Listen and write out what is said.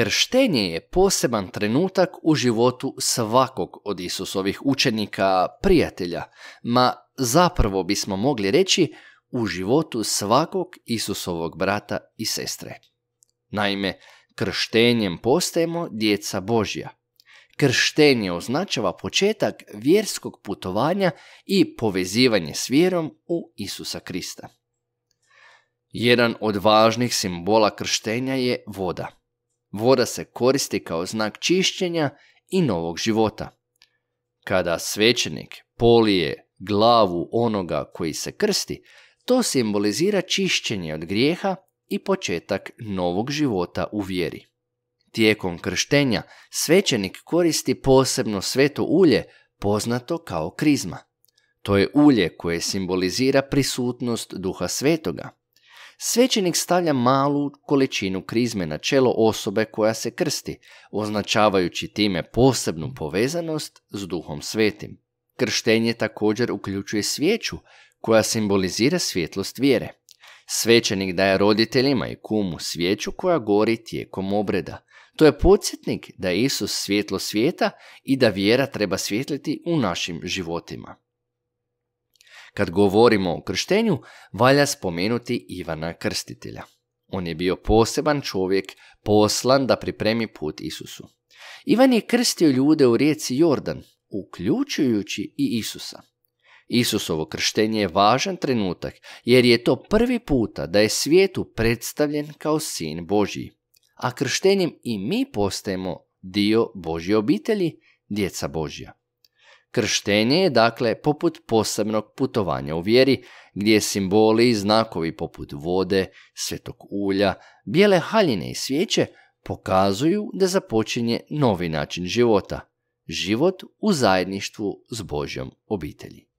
Krštenje je poseban trenutak u životu svakog od Isusovih učenika, prijatelja, ma zapravo bismo mogli reći u životu svakog Isusovog brata i sestre. Naime, krštenjem postajemo djeca Božja. Krštenje označava početak vjerskog putovanja i povezivanje s vjerom u Isusa Krista. Jedan od važnih simbola krštenja je voda – Voda se koristi kao znak čišćenja i novog života. Kada svećenik polije glavu onoga koji se krsti, to simbolizira čišćenje od grijeha i početak novog života u vjeri. Tijekom krštenja svećenik koristi posebno sveto ulje poznato kao krizma. To je ulje koje simbolizira prisutnost duha svetoga. Svećenik stavlja malu količinu krizme na čelo osobe koja se krsti, označavajući time posebnu povezanost s duhom svetim. Krštenje također uključuje svijeću, koja simbolizira svjetlost vjere. Svećenik daje roditeljima i kumu svijeću koja gori tijekom obreda. To je podsjetnik da je Isus svjetlo svijeta i da vjera treba svjetliti u našim životima. Kad govorimo o krštenju, valja spomenuti Ivana Krstitelja. On je bio poseban čovjek poslan da pripremi put Isusu. Ivan je krstio ljude u rijeci Jordan, uključujući i Isusa. Isusovo krštenje je važan trenutak jer je to prvi puta da je svijetu predstavljen kao sin Božji, a krštenjem i mi postajemo dio Božje obitelji, djeca Božja. Krštenje je dakle poput posebnog putovanja u vjeri, gdje simboli i znakovi poput vode, svetog ulja, bijele haljine i svijeće pokazuju da započinje novi način života, život u zajedništvu s Božjom obitelji.